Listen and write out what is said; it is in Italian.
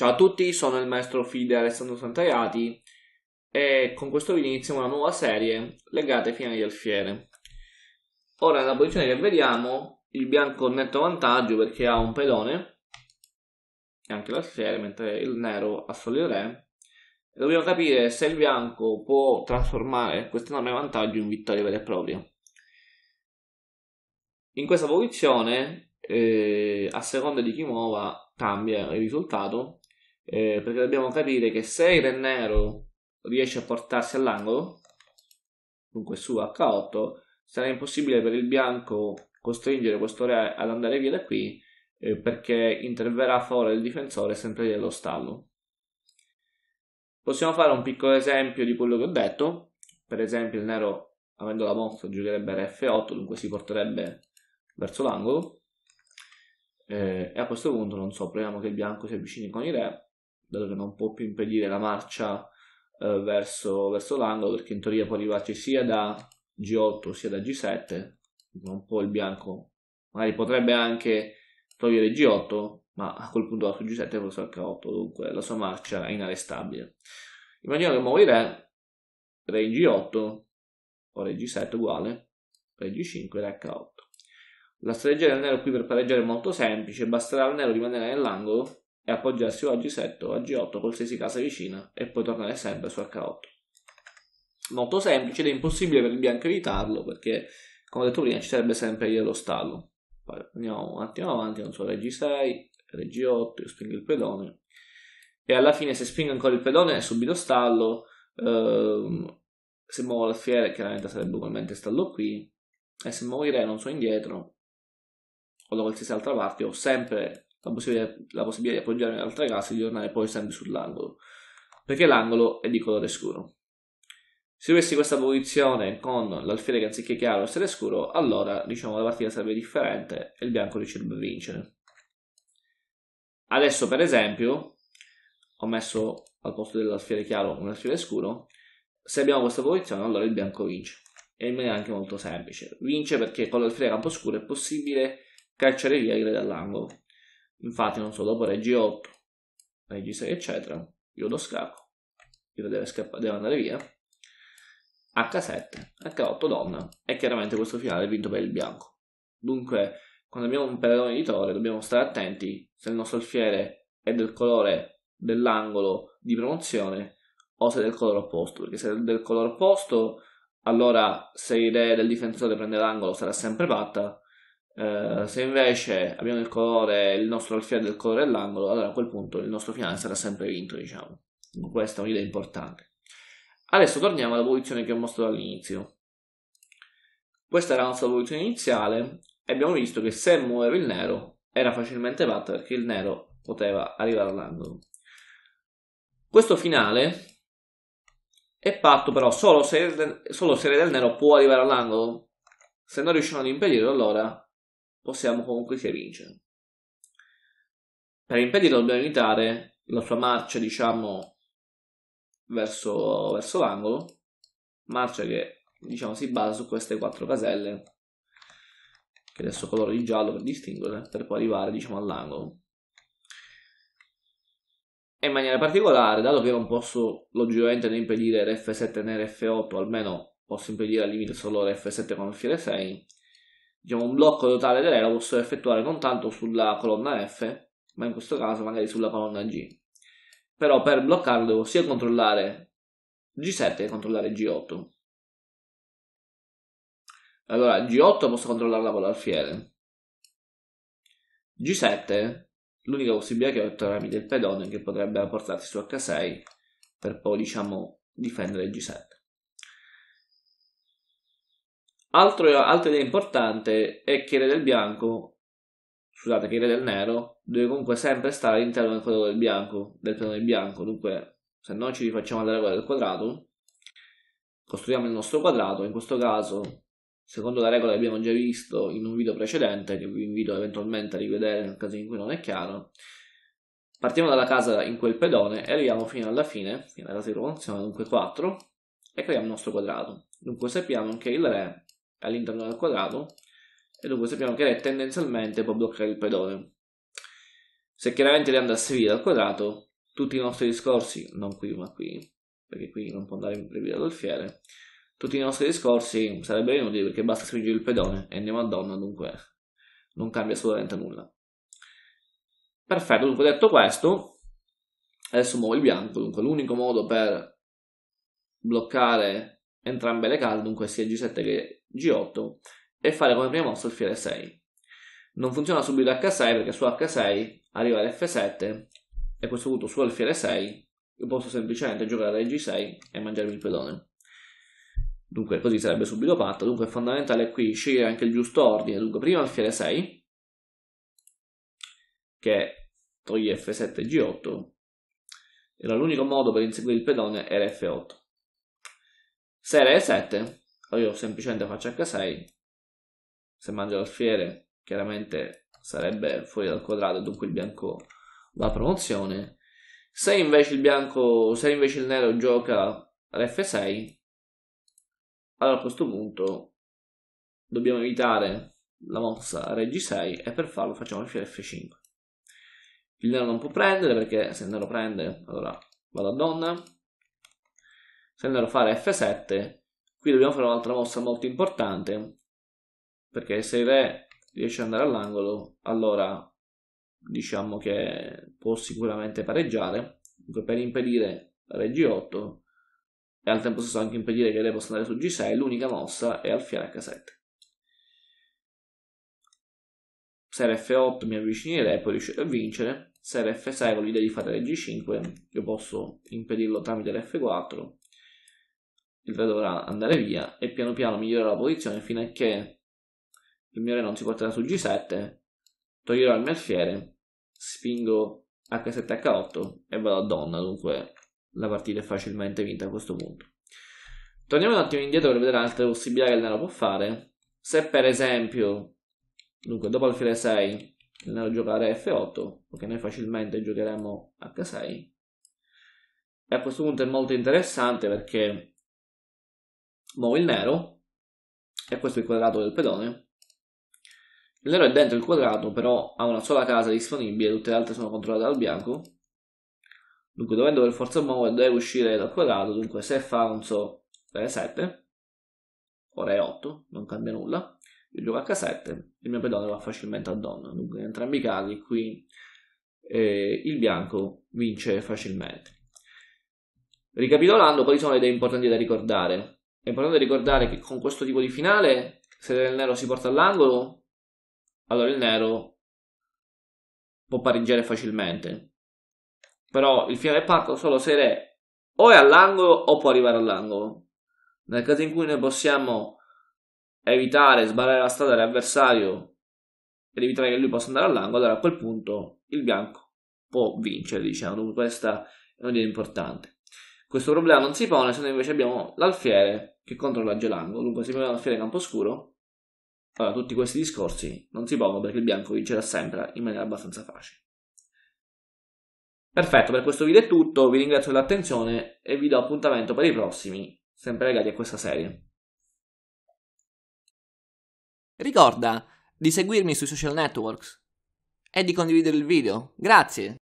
Ciao a tutti, sono il maestro Fide Alessandro Santaiati e con questo video iniziamo una nuova serie legata ai finali di alfiere. Ora nella posizione che vediamo il bianco ha netto vantaggio perché ha un pedone e anche l'alfiere mentre il nero ha solo il re. dobbiamo capire se il bianco può trasformare questo enorme vantaggio in vittoria vera e propria. In questa posizione, eh, a seconda di chi muova, cambia il risultato eh, perché dobbiamo capire che se il re nero riesce a portarsi all'angolo, dunque su H8, sarà impossibile per il bianco costringere questo re ad andare via da qui eh, perché interverrà fuori il difensore sempre dello stallo. Possiamo fare un piccolo esempio di quello che ho detto, per esempio il nero avendo la mossa giocherebbe f 8 dunque si porterebbe verso l'angolo eh, e a questo punto non so, proviamo che il bianco si avvicini con il re dato che non può più impedire la marcia eh, verso, verso, l'angolo perché in teoria può arrivarci sia da G8 sia da G7 non può il bianco magari potrebbe anche togliere G8 ma a quel punto va su G7 e poi H8 dunque la sua marcia è inarrestabile Immaginiamo che muovi re re in G8 o re G7 uguale re G5 e re H8 la strategia del nero qui per pareggiare è molto semplice basterà al nero rimanere nell'angolo e appoggiarsi o a G7 o a G8 qualsiasi casa vicina e poi tornare sempre su H8. Molto semplice ed è impossibile per il bianco evitarlo perché, come ho detto prima, ci sarebbe sempre il lo stallo. Poi andiamo un attimo avanti, non so, Rg6, Rg8, io spingo il pedone e alla fine se spingo ancora il pedone è subito stallo, ehm, se muovo l'alfiere chiaramente sarebbe ugualmente stallo qui e se muovo i re non sono indietro o da qualsiasi altra parte ho sempre la possibilità, la possibilità di appoggiare altre case e di tornare poi sempre sull'angolo, perché l'angolo è di colore scuro. Se avessi questa posizione con l'alfiere che anziché chiaro essere scuro, allora diciamo la partita sarebbe differente e il bianco riuscirebbe a vincere. Adesso per esempio ho messo al posto dell'alfiere chiaro un alfiere scuro, se abbiamo questa posizione allora il bianco vince. E in maniera anche molto semplice. Vince perché con l'alfiere campo scuro è possibile cacciare via i re dall'angolo. Infatti, non so, dopo Regi 8, Regi 6, eccetera, io lo scacco. Io deve, deve andare via. H7, H8 donna. E chiaramente questo finale è vinto per il bianco. Dunque, quando abbiamo un pedalone di torre, dobbiamo stare attenti se il nostro alfiere è del colore dell'angolo di promozione o se è del colore opposto. Perché se è del colore opposto, allora se il re del difensore prende l'angolo sarà sempre fatta, eh, se invece abbiamo il colore, il nostro alfiere del colore dell'angolo, allora a quel punto il nostro finale sarà sempre vinto, diciamo. Questa è un'idea importante. Adesso torniamo alla posizione che ho mostrato all'inizio. Questa era la nostra posizione iniziale e abbiamo visto che se muovevo il nero era facilmente fatta perché il nero poteva arrivare all'angolo. Questo finale è fatto però solo se, solo se il nero può arrivare all'angolo. Se non riusciamo ad impedirlo allora possiamo comunque sia vincere. Per impedirlo dobbiamo evitare la sua marcia, diciamo, verso, verso l'angolo, marcia che, diciamo, si basa su queste quattro caselle, che adesso coloro di giallo per distinguere, per poi arrivare, diciamo, all'angolo. E in maniera particolare, dato che io non posso logicamente né impedire l'F7 né l'F8, almeno posso impedire al limite solo l'F7 con il fiere 6, diciamo, un blocco totale dell'area lo posso effettuare non tanto sulla colonna F, ma in questo caso magari sulla colonna G. Però per bloccarlo devo sia controllare G7 che controllare G8. Allora, G8 posso controllarla con l'alfiere. G7, l'unica possibilità che ho è tramite il pedone che potrebbe portarsi su H6 per poi, diciamo, difendere G7. Altro, altro idea importante è che il re del bianco, scusate, che il re del nero deve comunque sempre stare all'interno del quadrato del bianco, del piano del bianco, dunque se noi ci rifacciamo alla regola del quadrato, costruiamo il nostro quadrato, in questo caso secondo la regola che abbiamo già visto in un video precedente, che vi invito eventualmente a rivedere nel caso in cui non è chiaro, partiamo dalla casa in quel pedone e arriviamo fino alla fine, fino alla casa di promozione, dunque 4, e creiamo il nostro quadrato. Dunque sappiamo che il re all'interno del quadrato e dunque sappiamo che lei tendenzialmente può bloccare il pedone. Se chiaramente lei andasse via dal quadrato, tutti i nostri discorsi, non qui ma qui, perché qui non può andare in via dal fiere, tutti i nostri discorsi sarebbero inutili perché basta spingere il pedone e andiamo a donna, dunque non cambia assolutamente nulla. Perfetto, dunque detto questo, adesso muovo il bianco, dunque l'unico modo per bloccare entrambe le case, dunque sia G7 che G8 e fare come prima mossa il fiore 6. Non funziona subito H6 perché su H6 arriva l'F7 e a questo punto su alfiere 6 io posso semplicemente giocare a G6 e mangiarmi il pedone. Dunque così sarebbe subito fatto, dunque è fondamentale qui scegliere anche il giusto ordine, dunque prima alfiere 6 che toglie F7 e G8 era l'unico modo per inseguire il pedone era F8. Se era E7 o io semplicemente faccio H6 se mangio l'alfiere chiaramente sarebbe fuori dal quadrato dunque il bianco va a promozione se invece il bianco se invece il nero gioca l'F6 allora a questo punto dobbiamo evitare la mossa Reg 6 e per farlo facciamo alfiere F5 il nero non può prendere perché se il nero prende allora vado a donna se il nero fa F7 Qui dobbiamo fare un'altra mossa molto importante, perché se il re riesce ad andare all'angolo, allora diciamo che può sicuramente pareggiare, per impedire re g8 e al tempo stesso anche impedire che il re possa andare su g6, l'unica mossa è alfiere h7. Se re f8 mi avvicini ai re, poi riuscire a vincere, se re f6 con l'idea di fare re g5, io posso impedirlo tramite f4 il re dovrà andare via e piano piano migliorerà la posizione fino a che il mio re non si porterà su G7, toglierò il mio alfiere, spingo H7 H8 e vado a donna, dunque la partita è facilmente vinta a questo punto. Torniamo un attimo indietro per vedere altre possibilità che il nero può fare. Se per esempio, dunque dopo alfiere 6, il nero giocare F8, perché noi facilmente giocheremo H6. E a questo punto è molto interessante perché muovo il nero e questo è il quadrato del pedone il nero è dentro il quadrato però ha una sola casa disponibile tutte le altre sono controllate dal bianco dunque dovendo per forza muovere deve uscire dal quadrato dunque se fa un so è 7 ora è 8 non cambia nulla io gioco h7 il mio pedone va facilmente a donna dunque in entrambi i casi qui eh, il bianco vince facilmente ricapitolando quali sono le idee importanti da ricordare è importante ricordare che con questo tipo di finale, se il nero si porta all'angolo, allora il nero può pareggiare facilmente. Però il finale è parco solo se re o è all'angolo o può arrivare all'angolo. Nel caso in cui noi possiamo evitare, sbarrare la strada dell'avversario ed evitare che lui possa andare all'angolo, allora a quel punto il bianco può vincere, diciamo, questa è un'idea importante. Questo problema non si pone se noi invece abbiamo l'alfiere che controlla gelango, dunque se abbiamo l'alfiere Camposcuro, allora tutti questi discorsi non si pongono perché il bianco vincerà sempre in maniera abbastanza facile. Perfetto, per questo video è tutto, vi ringrazio dell'attenzione e vi do appuntamento per i prossimi, sempre legati a questa serie. Ricorda di seguirmi sui social networks e di condividere il video. Grazie!